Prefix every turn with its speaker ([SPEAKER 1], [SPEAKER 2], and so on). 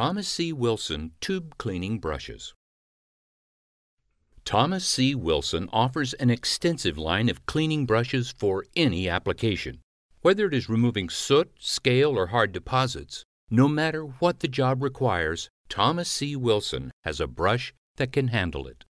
[SPEAKER 1] Thomas C. Wilson Tube Cleaning Brushes. Thomas C. Wilson offers an extensive line of cleaning brushes for any application, whether it is removing soot, scale, or hard deposits. No matter what the job requires, Thomas C. Wilson has a brush that can handle it.